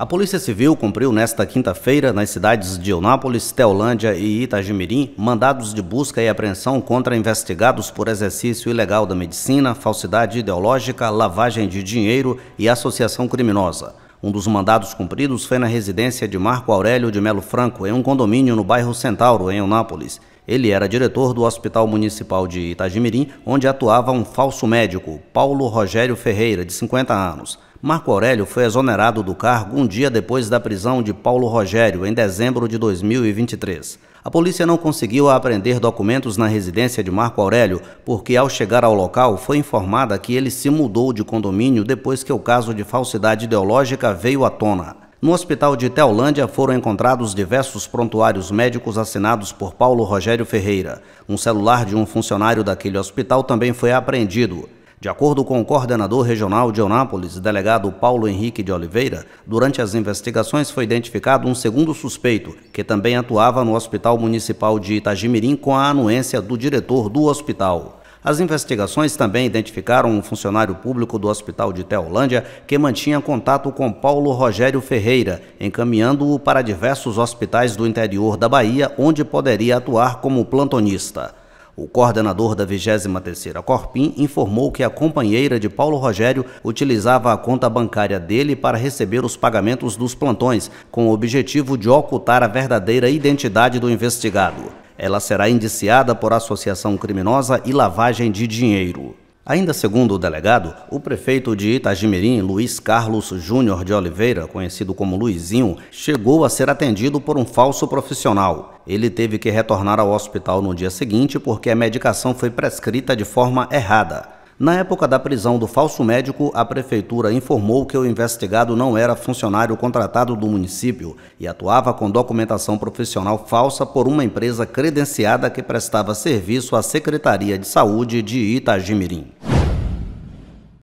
A Polícia Civil cumpriu nesta quinta-feira, nas cidades de Eunápolis, Teolândia e Itajimirim, mandados de busca e apreensão contra investigados por exercício ilegal da medicina, falsidade ideológica, lavagem de dinheiro e associação criminosa. Um dos mandados cumpridos foi na residência de Marco Aurélio de Melo Franco, em um condomínio no bairro Centauro, em Eunápolis. Ele era diretor do Hospital Municipal de Itajimirim, onde atuava um falso médico, Paulo Rogério Ferreira, de 50 anos. Marco Aurélio foi exonerado do cargo um dia depois da prisão de Paulo Rogério, em dezembro de 2023. A polícia não conseguiu apreender documentos na residência de Marco Aurélio, porque ao chegar ao local foi informada que ele se mudou de condomínio depois que o caso de falsidade ideológica veio à tona. No hospital de Teolândia foram encontrados diversos prontuários médicos assinados por Paulo Rogério Ferreira. Um celular de um funcionário daquele hospital também foi apreendido. De acordo com o coordenador regional de Onápolis, delegado Paulo Henrique de Oliveira, durante as investigações foi identificado um segundo suspeito, que também atuava no Hospital Municipal de Itagimirim com a anuência do diretor do hospital. As investigações também identificaram um funcionário público do Hospital de Teolândia que mantinha contato com Paulo Rogério Ferreira, encaminhando-o para diversos hospitais do interior da Bahia, onde poderia atuar como plantonista. O coordenador da 23ª Corpim informou que a companheira de Paulo Rogério utilizava a conta bancária dele para receber os pagamentos dos plantões, com o objetivo de ocultar a verdadeira identidade do investigado ela será indiciada por associação criminosa e lavagem de dinheiro. Ainda segundo o delegado, o prefeito de Itagimirim, Luiz Carlos Júnior de Oliveira, conhecido como Luizinho, chegou a ser atendido por um falso profissional. Ele teve que retornar ao hospital no dia seguinte porque a medicação foi prescrita de forma errada. Na época da prisão do falso médico, a prefeitura informou que o investigado não era funcionário contratado do município e atuava com documentação profissional falsa por uma empresa credenciada que prestava serviço à Secretaria de Saúde de Itagimirim.